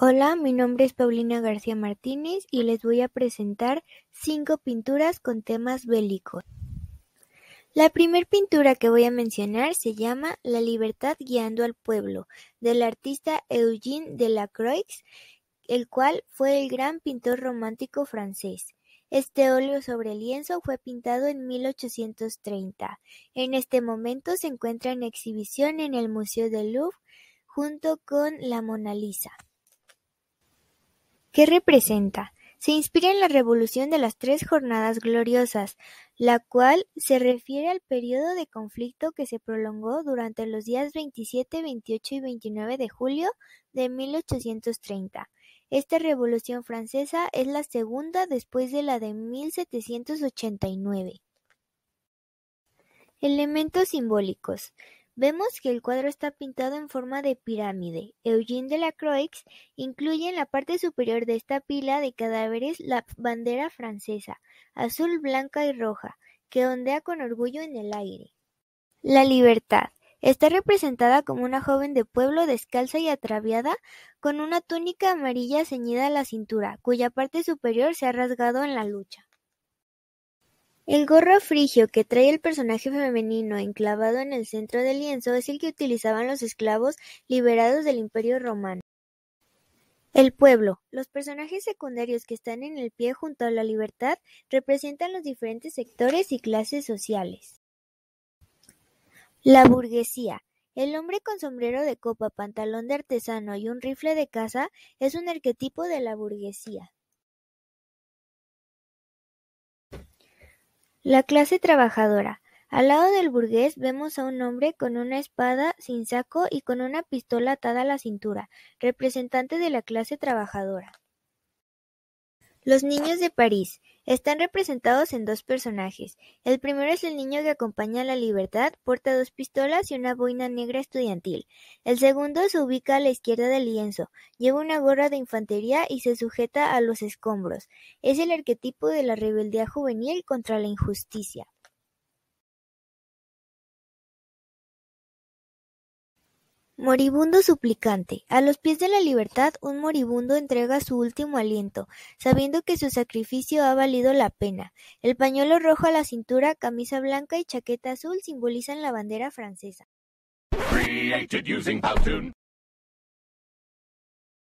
Hola, mi nombre es Paulina García Martínez y les voy a presentar cinco pinturas con temas bélicos. La primera pintura que voy a mencionar se llama La libertad guiando al pueblo, del artista Eugène Delacroix, el cual fue el gran pintor romántico francés. Este óleo sobre lienzo fue pintado en 1830. En este momento se encuentra en exhibición en el Museo del Louvre junto con la Mona Lisa. ¿Qué representa? Se inspira en la Revolución de las Tres Jornadas Gloriosas, la cual se refiere al periodo de conflicto que se prolongó durante los días 27, 28 y 29 de julio de 1830. Esta revolución francesa es la segunda después de la de 1789. Elementos simbólicos. Vemos que el cuadro está pintado en forma de pirámide. Eugene Croix incluye en la parte superior de esta pila de cadáveres la bandera francesa, azul, blanca y roja, que ondea con orgullo en el aire. La libertad. Está representada como una joven de pueblo descalza y atraviada, con una túnica amarilla ceñida a la cintura, cuya parte superior se ha rasgado en la lucha. El gorro frigio que trae el personaje femenino enclavado en el centro del lienzo es el que utilizaban los esclavos liberados del Imperio romano. El pueblo. Los personajes secundarios que están en el pie junto a la libertad representan los diferentes sectores y clases sociales. La burguesía. El hombre con sombrero de copa, pantalón de artesano y un rifle de caza es un arquetipo de la burguesía. La clase trabajadora. Al lado del burgués vemos a un hombre con una espada sin saco y con una pistola atada a la cintura, representante de la clase trabajadora. Los niños de París están representados en dos personajes, el primero es el niño que acompaña a la libertad, porta dos pistolas y una boina negra estudiantil, el segundo se ubica a la izquierda del lienzo, lleva una gorra de infantería y se sujeta a los escombros, es el arquetipo de la rebeldía juvenil contra la injusticia. Moribundo suplicante, a los pies de la libertad un moribundo entrega su último aliento, sabiendo que su sacrificio ha valido la pena. El pañuelo rojo a la cintura, camisa blanca y chaqueta azul simbolizan la bandera francesa.